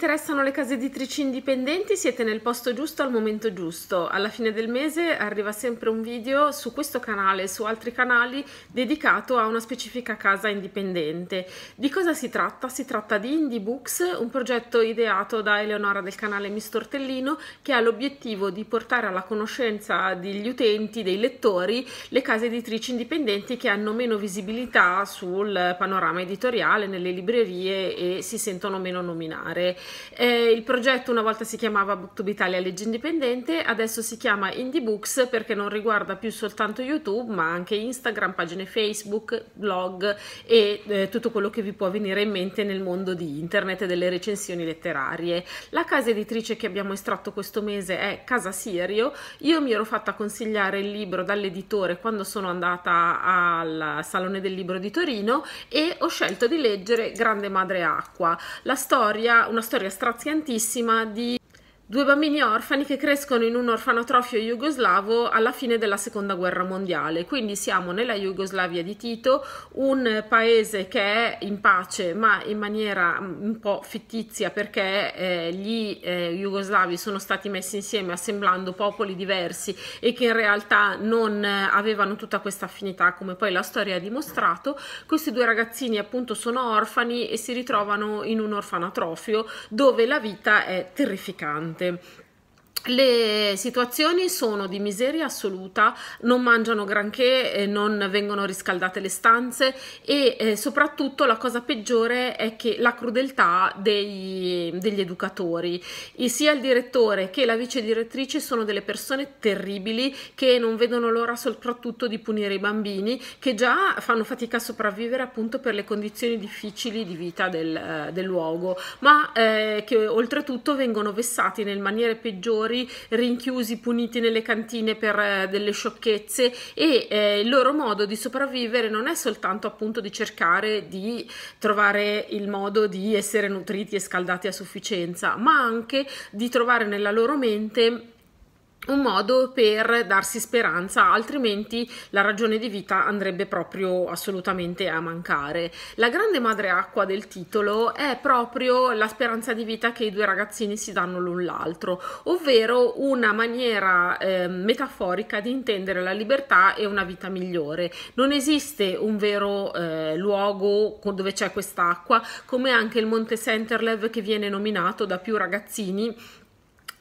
interessano le case editrici indipendenti siete nel posto giusto al momento giusto. Alla fine del mese arriva sempre un video su questo canale e su altri canali dedicato a una specifica casa indipendente. Di cosa si tratta? Si tratta di Indie Books, un progetto ideato da Eleonora del canale Mistortellino che ha l'obiettivo di portare alla conoscenza degli utenti, dei lettori, le case editrici indipendenti che hanno meno visibilità sul panorama editoriale, nelle librerie e si sentono meno nominare. Eh, il progetto una volta si chiamava BookTube Italia Legge Indipendente, adesso si chiama Indie Books perché non riguarda più soltanto YouTube ma anche Instagram, pagine Facebook, blog e eh, tutto quello che vi può venire in mente nel mondo di internet e delle recensioni letterarie. La casa editrice che abbiamo estratto questo mese è Casa Sirio, io mi ero fatta consigliare il libro dall'editore quando sono andata al Salone del Libro di Torino e ho scelto di leggere Grande Madre Acqua, la storia, una storia storia straziantissima di due bambini orfani che crescono in un orfanotrofio jugoslavo alla fine della seconda guerra mondiale. Quindi siamo nella Jugoslavia di Tito, un paese che è in pace ma in maniera un po' fittizia perché eh, gli eh, jugoslavi sono stati messi insieme assemblando popoli diversi e che in realtà non eh, avevano tutta questa affinità come poi la storia ha dimostrato. Questi due ragazzini appunto sono orfani e si ritrovano in un orfanotrofio dove la vita è terrificante. importante le situazioni sono di miseria assoluta, non mangiano granché, eh, non vengono riscaldate le stanze e eh, soprattutto la cosa peggiore è che la crudeltà degli, degli educatori. E sia il direttore che la vice direttrice sono delle persone terribili che non vedono l'ora soprattutto di punire i bambini che già fanno fatica a sopravvivere appunto per le condizioni difficili di vita del, eh, del luogo, ma eh, che oltretutto vengono vessati nelle maniere peggiori genitori rinchiusi, puniti nelle cantine per eh, delle sciocchezze e eh, il loro modo di sopravvivere non è soltanto appunto di cercare di trovare il modo di essere nutriti e scaldati a sufficienza, ma anche di trovare nella loro mente un modo per darsi speranza, altrimenti la ragione di vita andrebbe proprio assolutamente a mancare. La grande madre acqua del titolo è proprio la speranza di vita che i due ragazzini si danno l'un l'altro, ovvero una maniera eh, metaforica di intendere la libertà e una vita migliore. Non esiste un vero eh, luogo dove c'è quest'acqua, come anche il Monte Centerlev che viene nominato da più ragazzini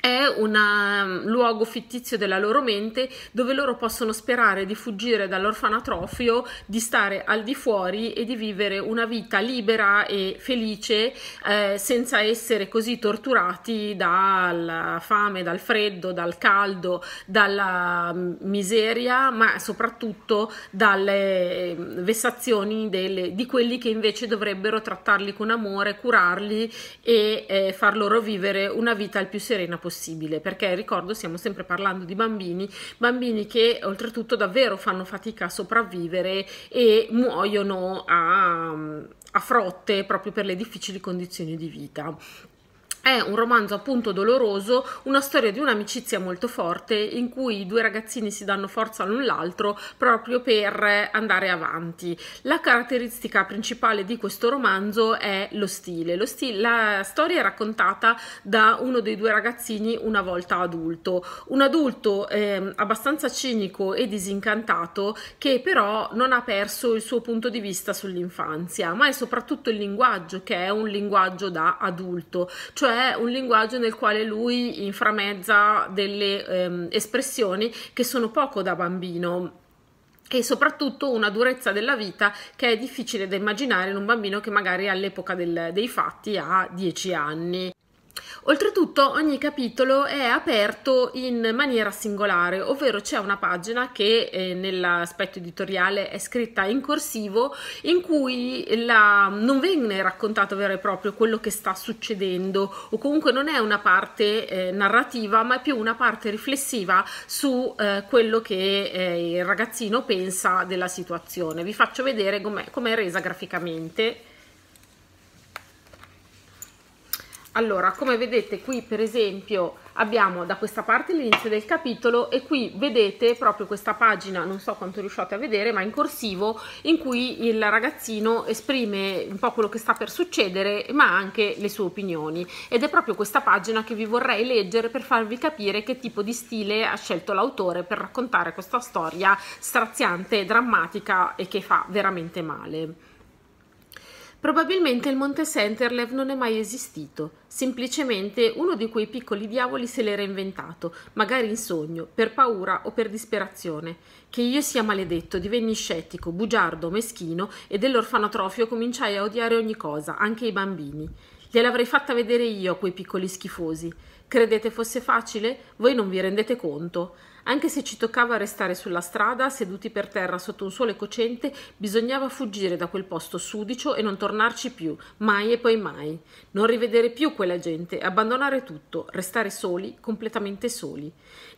è un um, luogo fittizio della loro mente dove loro possono sperare di fuggire dall'orfanatrofio, di stare al di fuori e di vivere una vita libera e felice eh, senza essere così torturati dalla fame, dal freddo, dal caldo, dalla mm, miseria, ma soprattutto dalle mm, vessazioni delle, di quelli che invece dovrebbero trattarli con amore, curarli e eh, far loro vivere una vita il più serena possibile possibile, perché ricordo stiamo sempre parlando di bambini, bambini che oltretutto davvero fanno fatica a sopravvivere e muoiono a, a frotte proprio per le difficili condizioni di vita. È un romanzo appunto doloroso, una storia di un'amicizia molto forte in cui i due ragazzini si danno forza l'un l'altro proprio per andare avanti. La caratteristica principale di questo romanzo è lo stile. Lo stile la storia è raccontata da uno dei due ragazzini una volta adulto, un adulto eh, abbastanza cinico e disincantato che però non ha perso il suo punto di vista sull'infanzia, ma è soprattutto il linguaggio che è un linguaggio da adulto, cioè è un linguaggio nel quale lui inframezza delle ehm, espressioni che sono poco da bambino e soprattutto una durezza della vita che è difficile da immaginare in un bambino che magari all'epoca del, dei fatti ha 10 anni. Oltretutto ogni capitolo è aperto in maniera singolare, ovvero c'è una pagina che eh, nell'aspetto editoriale è scritta in corsivo in cui la, non viene raccontato vero e proprio quello che sta succedendo o comunque non è una parte eh, narrativa ma è più una parte riflessiva su eh, quello che eh, il ragazzino pensa della situazione. Vi faccio vedere com'è, com'è resa graficamente. allora come vedete qui per esempio abbiamo da questa parte l'inizio del capitolo e qui vedete proprio questa pagina non so quanto riusciate a vedere ma in corsivo in cui il ragazzino esprime un po' quello che sta per succedere ma anche le sue opinioni ed è proprio questa pagina che vi vorrei leggere per farvi capire che tipo di stile ha scelto l'autore per raccontare questa storia straziante drammatica e che fa veramente male Probabilmente il Monte Senterlev non è mai esistito, semplicemente uno di quei piccoli diavoli se l'era inventato, magari in sogno, per paura o per disperazione. Che io sia maledetto, divenni scettico, bugiardo, meschino e dell'orfanotrofio cominciai a odiare ogni cosa, anche i bambini. Gliel'avrei fatta vedere io a quei piccoli schifosi. Credete fosse facile? Voi non vi rendete conto. Anche se ci toccava restare sulla strada, seduti per terra sotto un sole cocente, bisognava fuggire da quel posto sudicio e non tornarci più, mai e poi mai. Non rivedere più quella gente, abbandonare tutto, restare soli, completamente soli.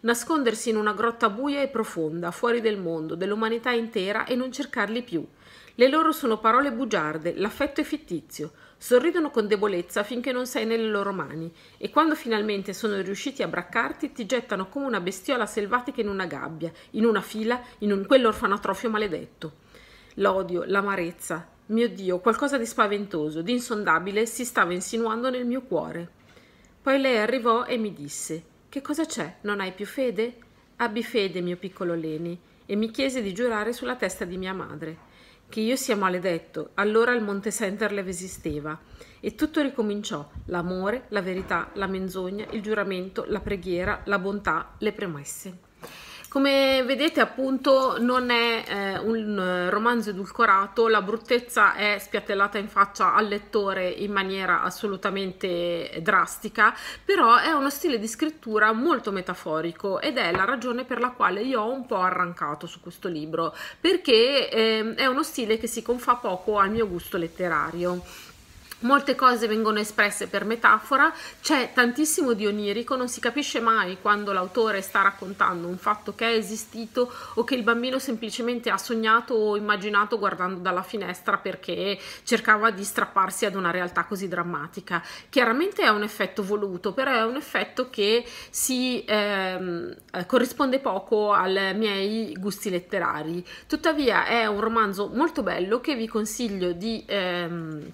Nascondersi in una grotta buia e profonda, fuori del mondo, dell'umanità intera e non cercarli più. Le loro sono parole bugiarde, l'affetto è fittizio. Sorridono con debolezza finché non sei nelle loro mani e quando finalmente sono riusciti a braccarti ti gettano come una bestiola selvatica trovate in una gabbia, in una fila, in un, quell'orfanotrofio maledetto. L'odio, l'amarezza, mio Dio, qualcosa di spaventoso, di insondabile si stava insinuando nel mio cuore. Poi lei arrivò e mi disse: Che cosa c'è? Non hai più fede? Abbi fede, mio piccolo Leni, e mi chiese di giurare sulla testa di mia madre. Che io sia maledetto, allora il Monte Senterlev esisteva. E tutto ricominciò: l'amore, la verità, la menzogna, il giuramento, la preghiera, la bontà, le premesse. Come vedete appunto non è eh, un eh, romanzo edulcorato, la bruttezza è spiattellata in faccia al lettore in maniera assolutamente drastica, però è uno stile di scrittura molto metaforico ed è la ragione per la quale io ho un po' arrancato su questo libro, perché eh, è uno stile che si confà poco al mio gusto letterario molte cose vengono espresse per metafora, c'è tantissimo di onirico, non si capisce mai quando l'autore sta raccontando un fatto che è esistito o che il bambino semplicemente ha sognato o immaginato guardando dalla finestra perché cercava di strapparsi ad una realtà così drammatica. Chiaramente è un effetto voluto, però è un effetto che si ehm, eh, corrisponde poco ai miei gusti letterari. Tuttavia è un romanzo molto bello che vi consiglio di... Ehm,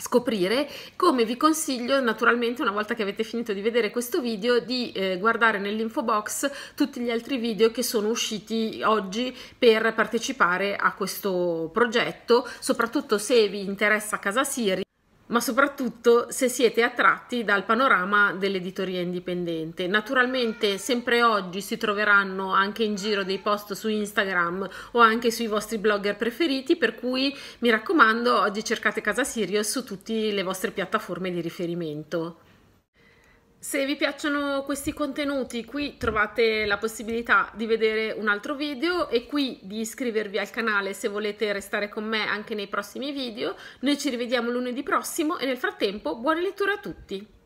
scoprire come vi consiglio naturalmente una volta che avete finito di vedere questo video di eh, guardare nell'info box tutti gli altri video che sono usciti oggi per partecipare a questo progetto soprattutto se vi interessa Casa Siri ma soprattutto se siete attratti dal panorama dell'editoria indipendente. Naturalmente sempre oggi si troveranno anche in giro dei post su Instagram o anche sui vostri blogger preferiti, per cui mi raccomando oggi cercate Casa Sirius su tutte le vostre piattaforme di riferimento. Se vi piacciono questi contenuti qui trovate la possibilità di vedere un altro video e qui di iscrivervi al canale se volete restare con me anche nei prossimi video. Noi ci rivediamo lunedì prossimo e nel frattempo buona lettura a tutti!